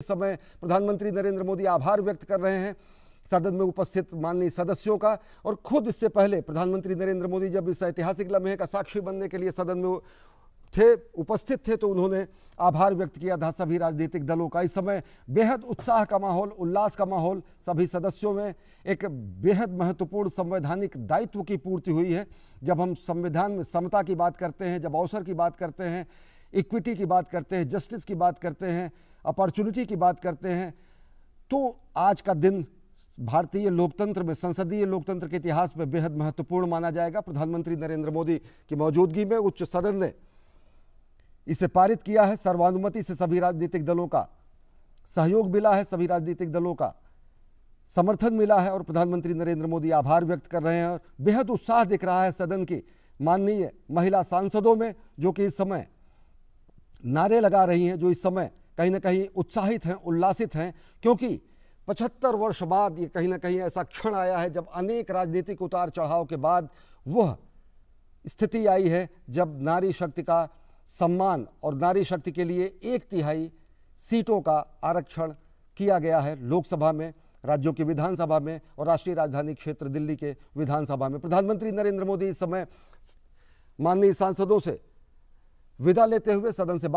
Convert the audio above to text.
इस समय प्रधानमंत्री नरेंद्र मोदी आभार व्यक्त कर रहे हैं सदन में उपस्थित माननीय सदस्यों का और खुद इससे पहले प्रधानमंत्री नरेंद्र मोदी जब इस ऐतिहासिक लम्हे का साक्षी बनने के लिए सदन में थे उपस्थित थे तो उन्होंने आभार व्यक्त किया था सभी राजनीतिक दलों का इस समय बेहद उत्साह का माहौल उल्लास का माहौल सभी सदस्यों में एक बेहद महत्वपूर्ण संवैधानिक दायित्व की पूर्ति हुई है जब हम संविधान में समता की बात करते हैं जब अवसर की बात करते हैं इक्विटी की बात करते हैं जस्टिस की बात करते हैं अपॉर्चुनिटी की बात करते हैं तो आज का दिन भारतीय लोकतंत्र में संसदीय लोकतंत्र के इतिहास में बेहद महत्वपूर्ण माना जाएगा प्रधानमंत्री नरेंद्र मोदी की मौजूदगी में उच्च सदन ने इसे पारित किया है सर्वानुमति से सभी राजनीतिक दलों का सहयोग मिला है सभी राजनीतिक दलों का समर्थन मिला है और प्रधानमंत्री नरेंद्र मोदी आभार व्यक्त कर रहे हैं और बेहद उत्साह दिख रहा है सदन की माननीय महिला सांसदों में जो कि इस समय नारे लगा रही हैं जो इस समय कहीं ना कहीं उत्साहित हैं उल्लासित हैं क्योंकि पचहत्तर वर्ष बाद ये कहीं ना कहीं ऐसा क्षण आया है जब अनेक राजनीतिक उतार चढ़ाव के बाद वह स्थिति आई है जब नारी शक्ति का सम्मान और नारी शक्ति के लिए एक तिहाई सीटों का आरक्षण किया गया है लोकसभा में राज्यों की विधानसभा में और राष्ट्रीय राजधानी क्षेत्र दिल्ली के विधानसभा में प्रधानमंत्री नरेंद्र मोदी इस समय माननीय सांसदों से विदा लेते हुए सदन से बात